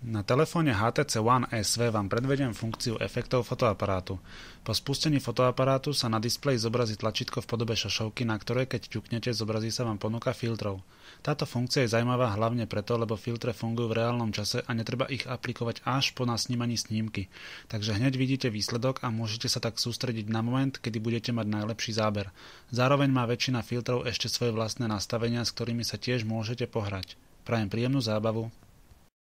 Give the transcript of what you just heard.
Na telefóne HTC One SV vám predvediem funkciu efektov fotoaparátu. Po spustení fotoaparátu sa na displeji zobrazí tlačítko v podobe šašovky, na ktoré keď ťuknete, zobrazí sa vám ponuka filtrov. Táto funkcia je zaujímavá hlavne preto, lebo filtre fungujú v reálnom čase a netreba ich aplikovať až po nasnímaní snímky. Takže hneď vidíte výsledok a môžete sa tak sústrediť na moment, kedy budete mať najlepší záber. Zároveň má väčšina filtrov ešte svoje vlastné nastavenia, s ktorými sa tiež môžete pohrať. Prajem príjemnú zábavu.